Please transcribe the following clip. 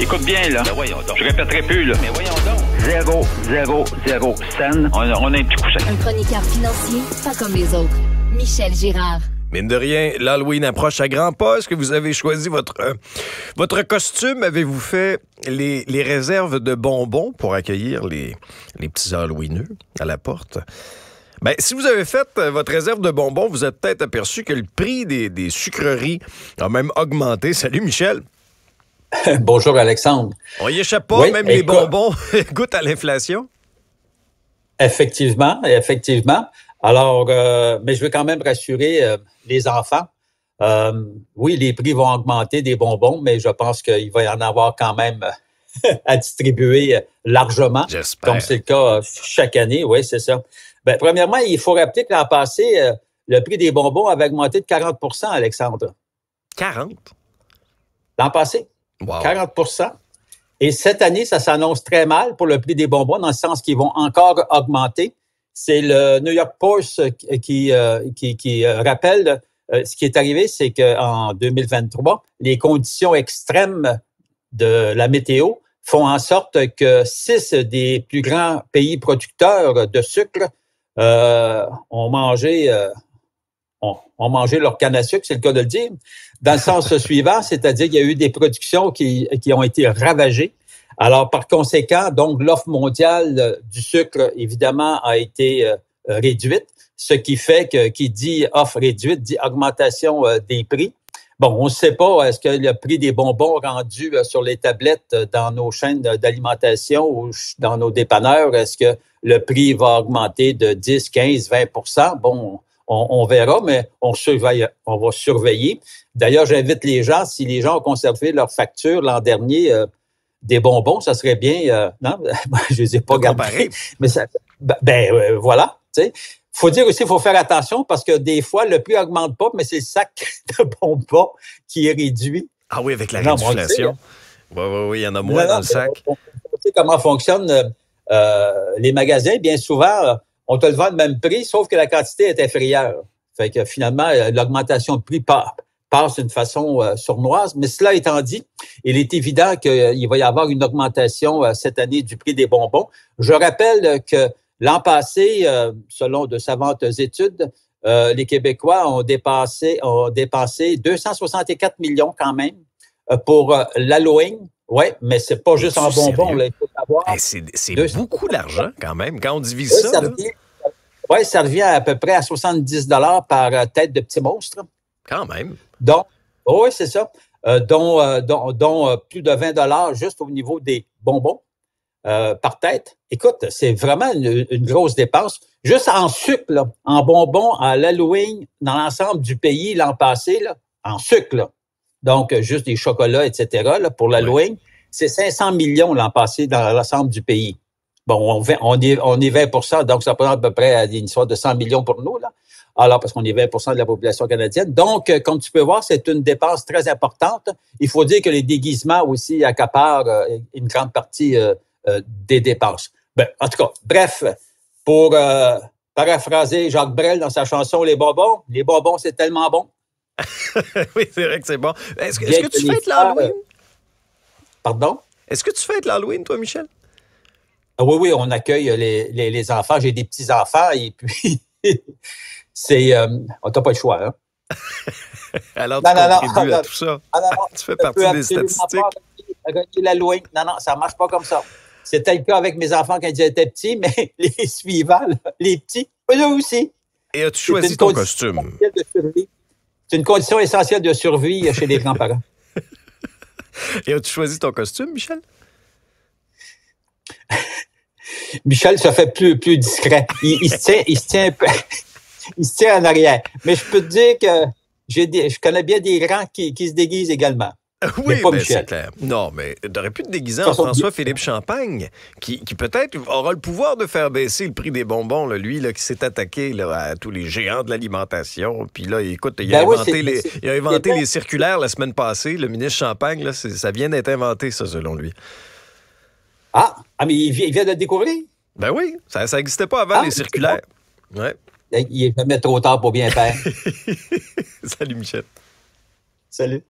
Écoute bien, là. Ben Je répéterai plus, là. Mais ben voyons donc. Zéro, zéro, On, on a un petit Une Un chroniqueur financier, pas comme les autres. Michel Girard. Mine de rien, l'Halloween approche à grands pas. Est-ce que vous avez choisi votre, euh, votre costume? Avez-vous fait les, réserves de bonbons pour accueillir les, les petits Halloweeneux à la porte? Ben, si vous avez fait euh, votre réserve de bonbons, vous êtes peut-être aperçu que le prix des, des sucreries a même augmenté. Salut Michel! Bonjour Alexandre. On y échappe pas, même les bonbons goûtent à l'inflation. Effectivement, effectivement. Alors, euh, mais je veux quand même rassurer euh, les enfants. Euh, oui, les prix vont augmenter des bonbons, mais je pense qu'il va y en avoir quand même à distribuer largement, comme c'est le cas chaque année. Oui, c'est ça. Ben, premièrement, il faut rappeler que l'an passé, le prix des bonbons avait augmenté de 40 Alexandre. 40 L'an passé. 40 Et cette année, ça s'annonce très mal pour le prix des bonbons, dans le sens qu'ils vont encore augmenter. C'est le New York Post qui, qui, euh, euh, rappelle euh, ce qui est arrivé, c'est qu'en 2023, les conditions extrêmes de la météo font en sorte que six des plus grands pays producteurs de sucre ont mangé ont, mangé leur canne à sucre, c'est le cas de le dire, dans le sens suivant, c'est-à-dire qu'il y a eu des productions qui, qui ont été ravagées. Alors, par conséquent, donc, l'offre mondiale euh, du sucre, évidemment, a été euh, réduite, ce qui fait que qui dit offre réduite dit augmentation euh, des prix. Bon, on ne sait pas, est-ce que le prix des bonbons rendus sur les tablettes dans nos chaînes d'alimentation ou dans nos dépanneurs, est-ce que le prix va augmenter de 10, 15, 20 Bon, on, verra, mais on, surveille, on va surveiller. D'ailleurs, j'invite les gens, si les gens ont conservé leur facture l'an dernier, euh, des bonbons, ça serait bien. Euh, non, je les ai pas gardés. Mais ça, ben, ben euh, voilà. Il faut dire aussi, il faut faire attention parce que des fois, le prix augmente pas, mais c'est le sac de bonbons qui est réduit. Ah oui, avec la non, Oui, hein. oui, il y en a moins dans le sac. comment fonctionnent les magasins. Bien souvent, on te le vend le même prix, sauf que la quantité est inférieure. Fait que finalement, euh, l'augmentation de prix passe d'une façon euh, sournoise. Mais cela étant dit, il est évident qu'il euh, va y avoir une augmentation cette année du prix des bonbons. Je rappelle que l'an passé, selon de savantes études, les Québécois ont dépassé, ont dépensé 264 millions quand même pour l'Halloween, oui, mais c'est pas juste en bonbon. là, c'est beaucoup d'argent quand même, quand on divise ça. oui, ça revient à, peu près à 70 par euh, tête de petit monstre. Quand même. Donc, oh, oui, c'est ça. Euh, dont, euh, dont, euh, plus de 20 juste au niveau des bonbons par tête. Écoute, c'est vraiment une, grosse dépense. Juste en sucre, en bonbons, à l'Halloween, dans l'ensemble du pays l'an passé, en sucre, donc euh, juste des chocolats, etc., pour la ouais. c'est 500 millions l'an passé dans l'ensemble du pays. Bon, on, on, est, on est 20 donc ça prend à peu près euh, une histoire de 100 millions pour nous, là. Alors, parce qu'on est 20 de la population canadienne. Donc, euh, comme tu peux voir, c'est une dépense très importante. Il faut dire que les déguisements aussi accaparent une grande partie des dépenses. Ben, en tout cas, bref, pour paraphraser Jacques Brel dans sa chanson Les bonbons, les bonbons, c'est tellement bon. oui, c'est vrai que c'est bon. Est-ce que, est que, tu fêtes l'Halloween? Euh, Pardon? Est-ce que tu fêtes l'Halloween, toi, Michel? Ah oui, oui, on accueille euh, les, enfants. J'ai des petits-enfants et puis c'est... Euh, on oh, n'a pas le choix, hein? Alors, non, tu non, non, à tout ça. Ah, tu fais partie des statistiques. Non, non, ça ne marche pas comme ça. C'était le cas avec mes enfants quand ils étaient petits, mais les suivants, les petits, eux aussi. Et as-tu choisi ton costume? De c'est une condition essentielle de survie chez les grands-parents. Et as-tu choisi ton costume, Michel? Michel se fait plus, plus discret. Il, se tient, en arrière. Mais je peux te dire que je connais bien des grands qui se déguisent également. Euh, oui, mais, ben, c'est clair. Non, mais t'aurais pu te déguiser en François-Philippe Champagne, qui, peut-être aura le pouvoir de faire baisser le prix des bonbons, lui, qui s'est attaqué à tous les géants de l'alimentation. Puis là, écoute, il a inventé, les, circulaires la semaine passée. Le ministre Champagne, ça vient d'être inventé, ça, selon lui. Ah, ah mais il, vient de le découvrir? Ben oui, ça n'existait pas avant, ah, les circulaires. Ouais. Il est jamais trop tard pour bien faire. Salut, Michel. Salut.